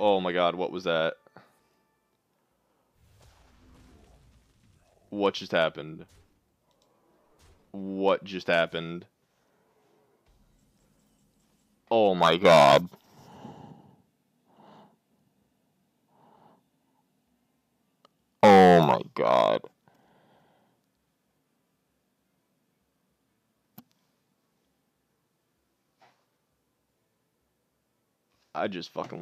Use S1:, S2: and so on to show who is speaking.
S1: Oh my god, what was that? What just happened? What just happened?
S2: Oh my god. Oh my
S3: god.
S4: I just fucking